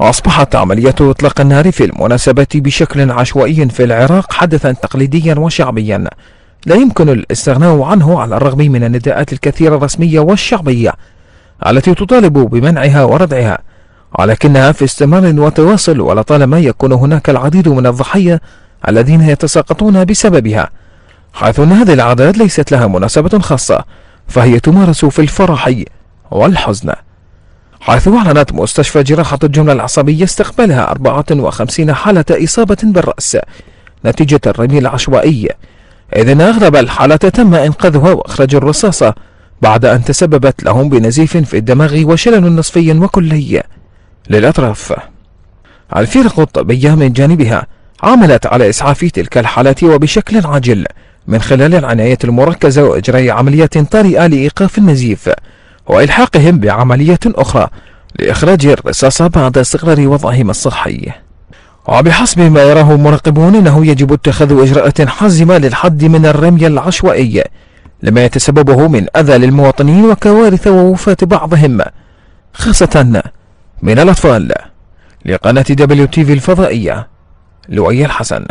أصبحت عملية إطلاق النار في المناسبة بشكل عشوائي في العراق حدثا تقليديا وشعبيا لا يمكن الاستغناء عنه على الرغم من النداءات الكثيرة الرسمية والشعبية التي تطالب بمنعها وردعها ولكنها في استمرار وتواصل ولطالما يكون هناك العديد من الضحايا الذين يتساقطون بسببها حيث أن هذه الأعداد ليست لها مناسبة خاصة فهي تمارس في الفرح والحزن حيث أعلنت مستشفى جراحة الجملة العصبية استقبالها 54 حالة إصابة بالرأس نتيجة الرمي العشوائي إذ أغلب الحالات تم إنقاذها وإخراج الرصاصة بعد أن تسببت لهم بنزيف في الدماغ وشلل نصفي وكلي للأطراف الفرق الطبية من جانبها عملت على إسعاف تلك الحالات وبشكل عاجل من خلال العناية المركزة وإجراء عمليات طارئة لإيقاف النزيف وإلحاقهم بعملية أخرى لإخراج الرصاصة بعد استقرار وضعهم الصحي وبحسب ما يراه المراقبون أنه يجب اتخاذ إجراءات حازمة للحد من الرمي العشوائي لما يتسببه من أذى للمواطنين وكوارث ووفاة بعضهم خاصة من الأطفال لقناة دبليو تي في الفضائية لؤي الحسن